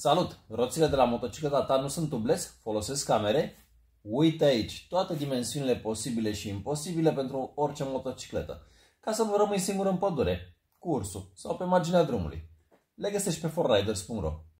Salut! Roțile de la motocicleta ta nu sunt tubeless? Folosesc camere? Uite aici toate dimensiunile posibile și imposibile pentru orice motocicletă, ca să nu rămâi singur în pădure, cursul sau pe marginea drumului. Le găsești pe forriders.ro